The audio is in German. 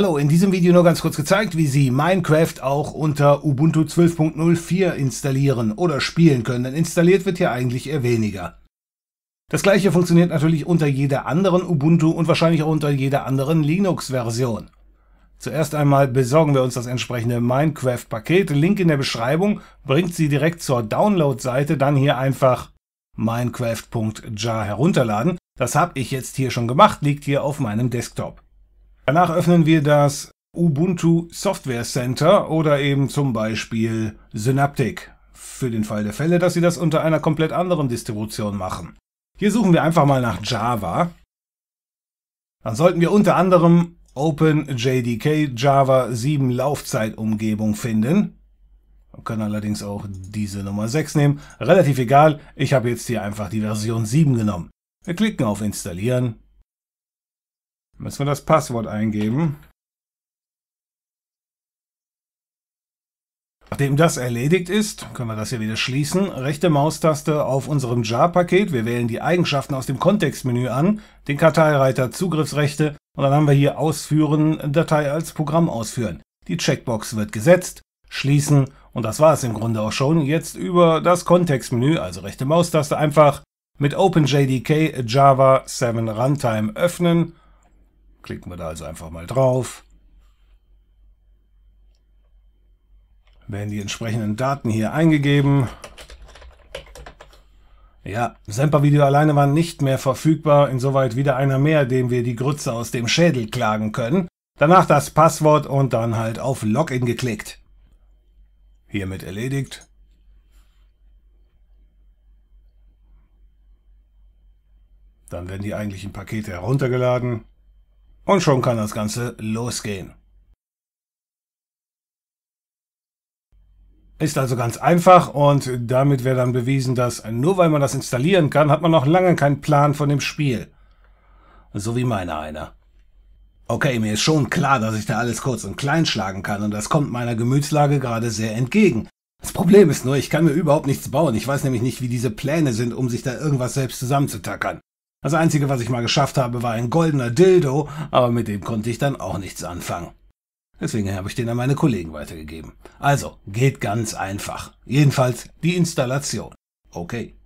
Hallo, in diesem Video nur ganz kurz gezeigt, wie Sie Minecraft auch unter Ubuntu 12.04 installieren oder spielen können, denn installiert wird hier eigentlich eher weniger. Das gleiche funktioniert natürlich unter jeder anderen Ubuntu und wahrscheinlich auch unter jeder anderen Linux-Version. Zuerst einmal besorgen wir uns das entsprechende Minecraft-Paket. Link in der Beschreibung bringt Sie direkt zur Download-Seite, dann hier einfach minecraft.jar herunterladen. Das habe ich jetzt hier schon gemacht, liegt hier auf meinem Desktop. Danach öffnen wir das Ubuntu Software Center oder eben zum Beispiel Synaptic. Für den Fall der Fälle, dass Sie das unter einer komplett anderen Distribution machen. Hier suchen wir einfach mal nach Java. Dann sollten wir unter anderem OpenJDK Java 7 Laufzeitumgebung finden. Wir können allerdings auch diese Nummer 6 nehmen. Relativ egal, ich habe jetzt hier einfach die Version 7 genommen. Wir klicken auf Installieren Müssen wir das Passwort eingeben. Nachdem das erledigt ist, können wir das hier wieder schließen. Rechte Maustaste auf unserem Jar-Paket. Wir wählen die Eigenschaften aus dem Kontextmenü an, den Karteireiter Zugriffsrechte und dann haben wir hier Ausführen, Datei als Programm ausführen. Die Checkbox wird gesetzt, schließen und das war es im Grunde auch schon. Jetzt über das Kontextmenü, also rechte Maustaste, einfach mit OpenJDK Java 7 Runtime öffnen Klicken wir da also einfach mal drauf. Werden die entsprechenden Daten hier eingegeben. Ja, Semper-Video alleine war nicht mehr verfügbar, insoweit wieder einer mehr, dem wir die Grütze aus dem Schädel klagen können. Danach das Passwort und dann halt auf Login geklickt. Hiermit erledigt. Dann werden die eigentlichen Pakete heruntergeladen. Und schon kann das Ganze losgehen. Ist also ganz einfach und damit wäre dann bewiesen, dass nur weil man das installieren kann, hat man noch lange keinen Plan von dem Spiel. So wie meiner einer. Okay, mir ist schon klar, dass ich da alles kurz und klein schlagen kann und das kommt meiner Gemütslage gerade sehr entgegen. Das Problem ist nur, ich kann mir überhaupt nichts bauen. Ich weiß nämlich nicht, wie diese Pläne sind, um sich da irgendwas selbst zusammenzutackern. Das Einzige, was ich mal geschafft habe, war ein goldener Dildo, aber mit dem konnte ich dann auch nichts anfangen. Deswegen habe ich den an meine Kollegen weitergegeben. Also, geht ganz einfach. Jedenfalls die Installation. Okay.